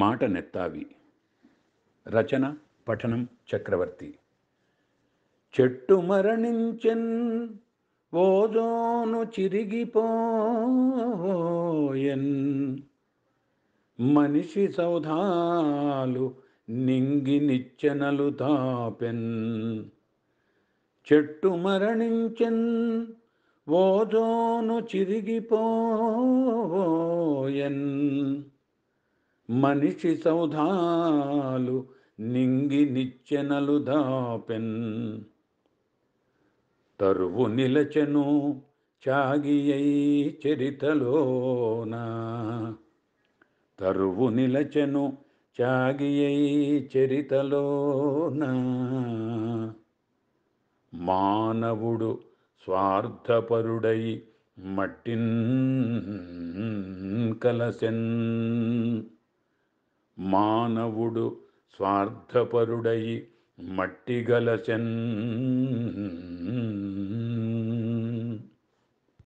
మాట నెత్తావి రచన పఠనం చక్రవర్తి చెట్టు మరణించెన్ ఓజోను చిరిగిపోయెన్ మనిషి సౌధాలు నింగి నిచ్చెనలు తాపెన్ చెట్టు మరణించెన్ ఓజోను చిరిగిపో మనిషి సౌధాలు నింగి నిచ్చెనలు దాపెన్ తరువు నిలచెను చాగియై చరితలోన తరువు నిలచెను చాగియై చరితలోన మానవుడు స్వార్థపరుడై మట్టిన్ కలసెన్ మానవుడు స్వార్థపరుడై మట్టిగలచెన్